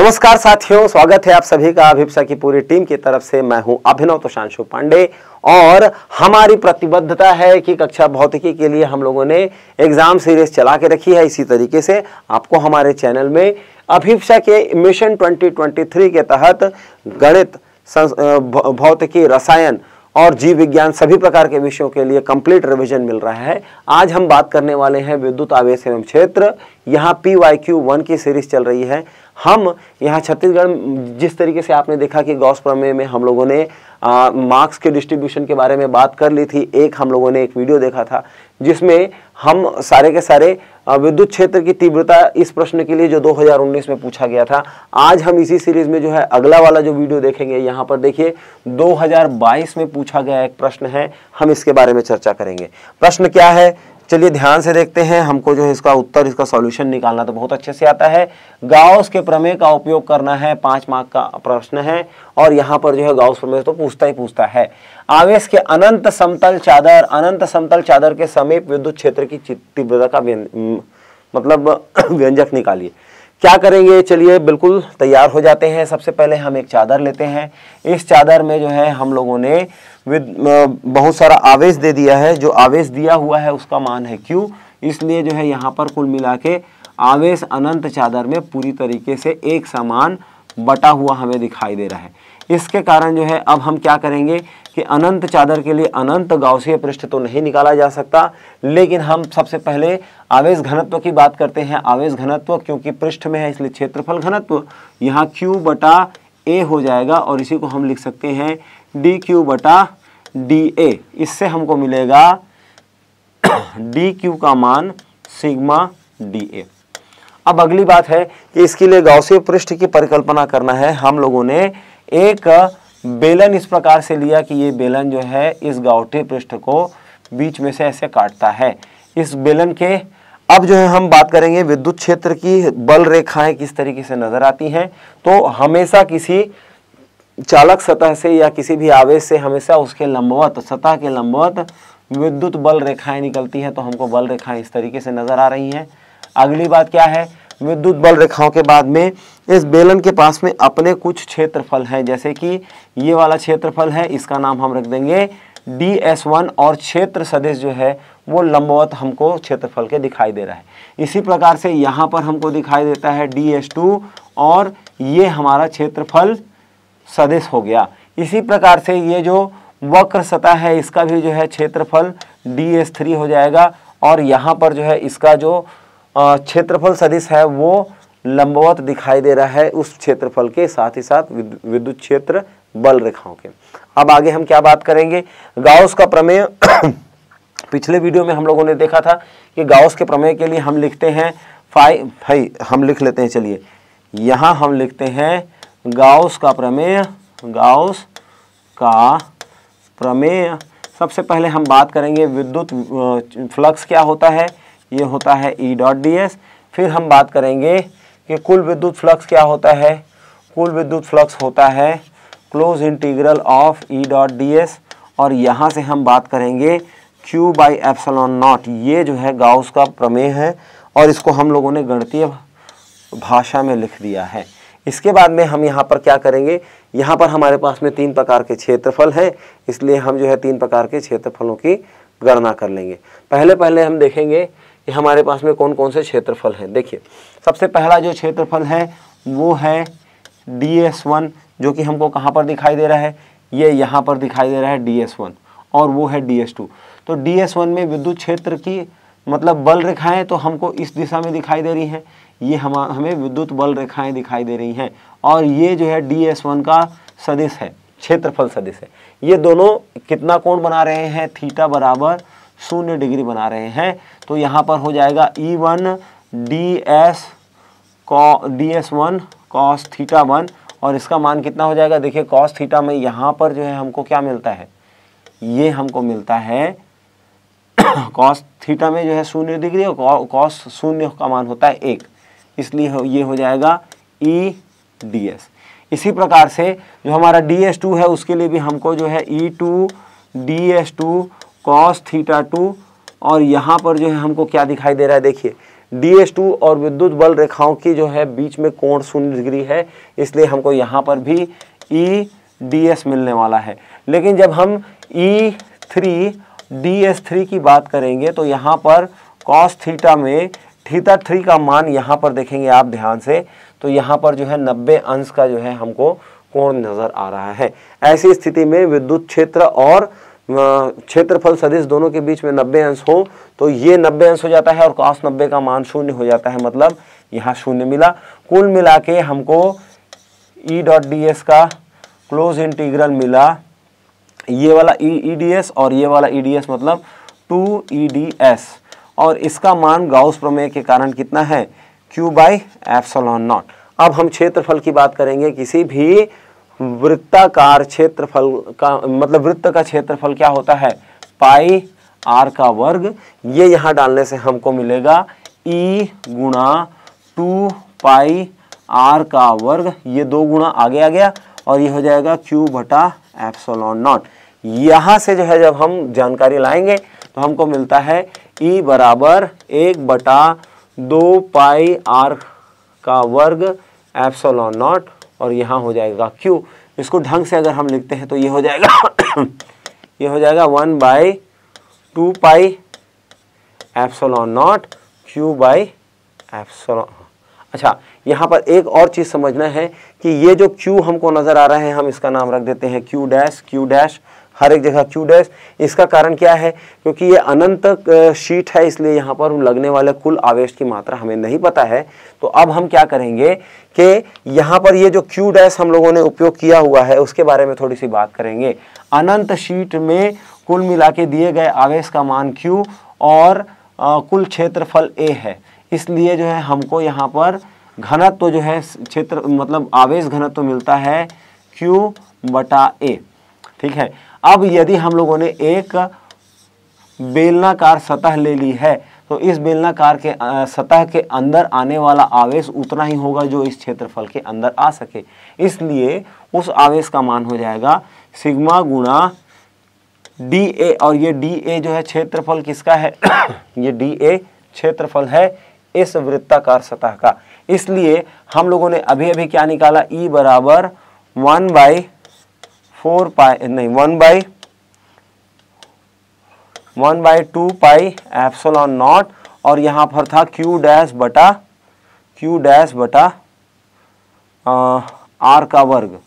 नमस्कार साथियों स्वागत है आप सभी का अभिप्सा की पूरी टीम की तरफ से मैं हूं अभिनव तुशांशु पांडे और हमारी प्रतिबद्धता है कि कक्षा भौतिकी के लिए हम लोगों ने एग्जाम सीरीज चला के रखी है इसी तरीके से आपको हमारे चैनल में अभिप्सा के मिशन 2023 के तहत गणित भौतिकी रसायन और जीव विज्ञान सभी प्रकार के विषयों के लिए कंप्लीट रिवीजन मिल रहा है आज हम बात करने वाले हैं विद्युत आवेश एवं क्षेत्र यहाँ पी वाई क्यू वन की सीरीज चल रही है हम यहाँ छत्तीसगढ़ जिस तरीके से आपने देखा कि गौस प्रमेय में हम लोगों ने मार्क्स के डिस्ट्रीब्यूशन के बारे में बात कर ली थी एक हम लोगों ने एक वीडियो देखा था जिसमें हम सारे के सारे विद्युत क्षेत्र की तीव्रता इस प्रश्न के लिए जो 2019 में पूछा गया था आज हम इसी सीरीज में जो है अगला वाला जो वीडियो देखेंगे यहाँ पर देखिए 2022 में पूछा गया एक प्रश्न है हम इसके बारे में चर्चा करेंगे प्रश्न क्या है चलिए ध्यान से देखते हैं हमको जो है इसका उत्तर इसका सॉल्यूशन निकालना तो बहुत अच्छे से आता है गाउस के प्रमेय का उपयोग करना है पाँच मार्क का प्रश्न है और यहाँ पर जो है गाउस प्रमेय तो पूछता ही पूछता है आवेश के अनंत समतल चादर अनंत समतल चादर के समीप विद्युत क्षेत्र की तीव्रता का मतलब व्यंजक निकालिए क्या करेंगे चलिए बिल्कुल तैयार हो जाते हैं सबसे पहले हम एक चादर लेते हैं इस चादर में जो है हम लोगों ने विद बहुत सारा आवेश दे दिया है जो आवेश दिया हुआ है उसका मान है क्यू इसलिए जो है यहाँ पर कुल मिला के आवेश अनंत चादर में पूरी तरीके से एक समान बटा हुआ हमें दिखाई दे रहा है इसके कारण जो है अब हम क्या करेंगे कि अनंत चादर के लिए अनंत गाउसीय पृष्ठ तो नहीं निकाला जा सकता लेकिन हम सबसे पहले आवेश घनत्व की बात करते हैं आवेश घनत्व क्योंकि पृष्ठ में है इसलिए क्षेत्रफल घनत्व यहाँ क्यू बटा ए हो जाएगा और इसी को हम लिख सकते हैं डी क्यू बटा डी ए इससे हमको मिलेगा डी क्यू का मान सिग्मा डी ए अब अगली बात है कि इसके लिए गाउसीय पृष्ठ की परिकल्पना करना है हम लोगों ने एक बेलन इस प्रकार से लिया कि ये बेलन जो है इस गावटी पृष्ठ को बीच में से ऐसे काटता है इस बेलन के अब जो है हम बात करेंगे विद्युत क्षेत्र की बल रेखाएं किस तरीके से नजर आती हैं तो हमेशा किसी चालक सतह से या किसी भी आवेश से हमेशा उसके लंबवत सतह के लंबवत विद्युत बल रेखाएं निकलती हैं तो हमको बल रेखाएं इस तरीके से नजर आ रही हैं अगली बात क्या है विद्युत बल रेखाओं के बाद में इस बेलन के पास में अपने कुछ क्षेत्रफल हैं जैसे कि ये वाला क्षेत्रफल है इसका नाम हम रख देंगे डी एस वन और क्षेत्र सदस्य जो है वो लंबवत हमको क्षेत्रफल के दिखाई दे रहा है इसी प्रकार से यहाँ पर हमको दिखाई देता है डी एस टू और ये हमारा क्षेत्रफल सदस्य हो गया इसी प्रकार से ये जो वक्र सतह है इसका भी जो है क्षेत्रफल डी एस थ्री हो जाएगा और यहाँ पर जो है इसका जो क्षेत्रफल सदिश है वो लंबवत दिखाई दे रहा है उस क्षेत्रफल के साथ ही साथ विद्युत क्षेत्र बल रेखाओं के अब आगे हम क्या बात करेंगे गाउस का प्रमेय पिछले वीडियो में हम लोगों ने देखा था कि गाउस के प्रमेय के लिए हम लिखते हैं फाइ भाई हम लिख लेते हैं चलिए यहाँ हम लिखते हैं गाउस का प्रमेय गाउस का प्रमेय सबसे पहले हम बात करेंगे विद्युत फ्लक्स क्या होता है ये होता है ई डॉट डी एस फिर हम बात करेंगे कि कुल विद्युत फ्लक्स क्या होता है कुल विद्युत फ्लक्स होता है close integral of E dot D S और यहाँ से हम बात करेंगे क्यू बाई एप्सलॉन नॉट ये जो है गाउस का प्रमेय है और इसको हम लोगों ने गणतीय भाषा में लिख दिया है इसके बाद में हम यहाँ पर क्या करेंगे यहाँ पर हमारे पास में तीन प्रकार के क्षेत्रफल हैं इसलिए हम जो है तीन प्रकार के क्षेत्रफलों की गणना कर लेंगे पहले पहले हम देखेंगे कि हमारे पास में कौन कौन से क्षेत्रफल हैं देखिए सबसे पहला जो क्षेत्रफल है वो है डी एस वन जो कि हमको कहाँ पर दिखाई दे रहा है ये यहाँ पर दिखाई दे रहा है डी एस वन और वो है डी एस टू तो डी एस वन में विद्युत क्षेत्र की मतलब बल रेखाएं तो हमको इस दिशा में दिखाई दे रही हैं ये हम हमें विद्युत बल रेखाएं दिखाई दे रही हैं और ये जो है डी एस वन का सदिश है क्षेत्रफल सदिश है ये दोनों कितना कोण बना रहे हैं थीटा बराबर शून्य डिग्री बना रहे हैं तो यहाँ पर हो जाएगा E one D S D S one cos theta one और इसका मान कितना हो जाएगा देखिए कॉस थीटा में यहाँ पर जो है हमको क्या मिलता है ये हमको मिलता है कॉस थीटा में जो है शून्य डिग्री और कॉस शून्य का मान होता है एक इसलिए ये हो जाएगा ई डी एस इसी प्रकार से जो हमारा डी एस टू है उसके लिए भी हमको जो है E two D S two cos theta two और यहाँ पर जो है हमको क्या दिखाई दे रहा है देखिए डी टू और विद्युत बल रेखाओं की जो है बीच में कोण शून्य डिग्री है इसलिए हमको यहाँ पर भी ई e डी मिलने वाला है लेकिन जब हम E three D S three की बात करेंगे तो यहाँ पर कॉस थीटा में थीटा थ्री का मान यहाँ पर देखेंगे आप ध्यान से तो यहाँ पर जो है नब्बे अंश का जो है हमको कोण नज़र आ रहा है ऐसी स्थिति में विद्युत क्षेत्र और क्षेत्रफल सदिश दोनों के बीच में नब्बे अंश हो तो ये नब्बे अंश हो जाता है और कॉस नब्बे का मान शून्य हो जाता है मतलब यहाँ शून्य मिला कुल मिला के हमको ई डॉट डी एस का क्लोज इंटीग्रल मिला ये वाला ई ई डी एस और ये वाला ई डी एस मतलब टू ई डी एस और इसका मान गाउस प्रमेय के कारण कितना है क्यू बाई एफ नॉट अब हम क्षेत्रफल की बात करेंगे किसी भी वृत्ताकार क्षेत्रफल का मतलब वृत्त का क्षेत्रफल क्या होता है पाई आर का वर्ग ये यहाँ डालने से हमको मिलेगा ई e गुणा टू पाई आर का वर्ग ये दो गुणा आगे आ गया और ये हो जाएगा क्यू बटा एप्सोलॉन नॉट यहाँ से जो है जब हम जानकारी लाएंगे तो हमको मिलता है ई e बराबर एक बटा दो पाई आर का वर्ग एप्सोलॉन नॉट और यहाँ हो जाएगा क्यू इसको ढंग से अगर हम लिखते हैं तो ये हो जाएगा ये हो जाएगा one by two pi epsilon naught Q by epsilon अच्छा यहाँ पर एक और चीज़ समझना है कि ये जो क्यू हमको नज़र आ रहा है हम इसका नाम रख देते हैं क्यू डैश क्यू डैश हर एक जगह क्यू डैश इसका कारण क्या है क्योंकि ये अनंत शीट है इसलिए यहाँ पर लगने वाले कुल आवेश की मात्रा हमें नहीं पता है तो अब हम क्या करेंगे कि यहाँ पर ये जो क्यू डैश हम लोगों ने उपयोग किया हुआ है उसके बारे में थोड़ी सी बात करेंगे अनंत शीट में कुल मिला के दिए गए आवेश का मान क्यू और आ, कुल क्षेत्रफल ए है इसलिए जो है हमको यहाँ पर घनत्व तो जो है क्षेत्र मतलब आवेश घनत्व तो मिलता है क्यू बटा ए ठीक है अब यदि हम लोगों ने एक बेलनाकार सतह ले ली है तो इस बेलनाकार के सतह के अंदर आने वाला आवेश उतना ही होगा जो इस क्षेत्रफल के अंदर आ सके इसलिए उस आवेश का मान हो जाएगा सिग्मा गुणा डी ए और ये डी ए जो है क्षेत्रफल किसका है ये डी ए क्षेत्रफल है इस वृत्ताकार सतह का इसलिए हम लोगों ने अभी अभी क्या निकाला ई बराबर वन बाई फोर पाई नहीं one by one by two pi epsilon naught और यहां पर था क्यू डैश बटा क्यू डैश बटा आर का वर्ग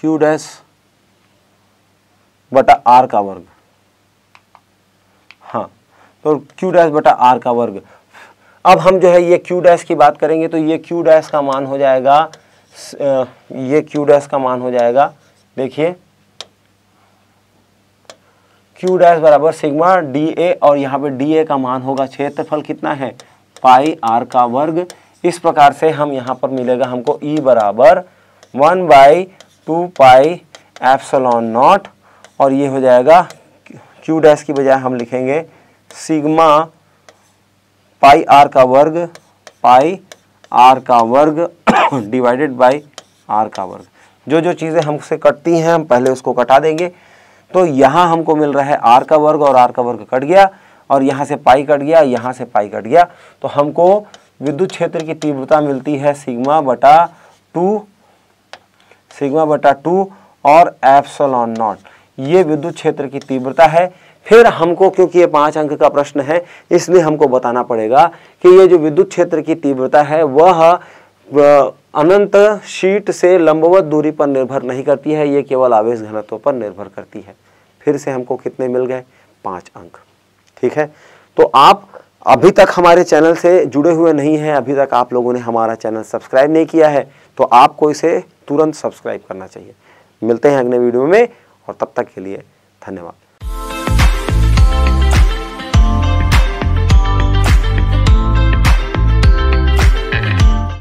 क्यू डैश बटा आर का वर्ग हाँ तो क्यू डैश बटा आर का वर्ग अब हम जो है ये क्यू डैश की बात करेंगे तो ये क्यू डैश का मान हो जाएगा ये क्यू डैश का मान हो जाएगा देखिए क्यू डैश बराबर सिग्मा डी ए और यहाँ पे डी ए का मान होगा क्षेत्रफल कितना है पाई आर का वर्ग इस प्रकार से हम यहाँ पर मिलेगा हमको ई e बराबर one by two pi epsilon nought और ये हो जाएगा क्यू डैश की बजाय हम लिखेंगे सिग्मा पाई आर का वर्ग पाई आर का वर्ग डिवाइडेड बाई आर का वर्ग जो जो चीज़ें हमसे कटती हैं हम पहले उसको कटा देंगे तो यहाँ हमको मिल रहा है आर का वर्ग और आर का वर्ग कट गया और यहाँ से पाई कट गया यहाँ से पाई कट गया तो हमको विद्युत क्षेत्र की तीव्रता मिलती है सिग्मा बटा टू सिग्मा बटा टू और एप्सलॉन नॉट ये विद्युत क्षेत्र की तीव्रता है फिर हमको क्योंकि ये पाँच अंक का प्रश्न है इसलिए हमको बताना पड़ेगा कि ये जो विद्युत क्षेत्र की तीव्रता है वह अनंत शीट से लंबवत दूरी पर निर्भर नहीं करती है ये केवल आवेश घनत्व पर निर्भर करती है फिर से हमको कितने मिल गए पाँच अंक ठीक है तो आप अभी तक हमारे चैनल से जुड़े हुए नहीं हैं अभी तक आप लोगों ने हमारा चैनल सब्सक्राइब नहीं किया है तो आपको इसे तुरंत सब्सक्राइब करना चाहिए मिलते हैं अगले वीडियो में और तब तक के लिए धन्यवाद